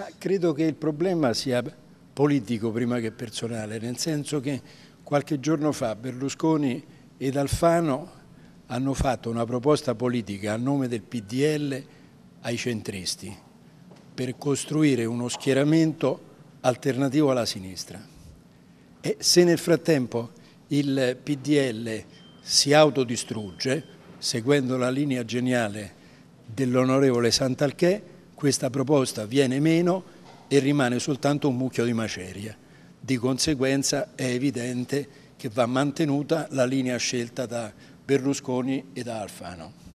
Ma credo che il problema sia politico prima che personale, nel senso che qualche giorno fa Berlusconi ed Alfano hanno fatto una proposta politica a nome del PDL ai centristi per costruire uno schieramento alternativo alla sinistra. E se nel frattempo il PDL si autodistrugge, seguendo la linea geniale dell'onorevole Santalchè, questa proposta viene meno e rimane soltanto un mucchio di macerie. Di conseguenza è evidente che va mantenuta la linea scelta da Berlusconi e da Alfano.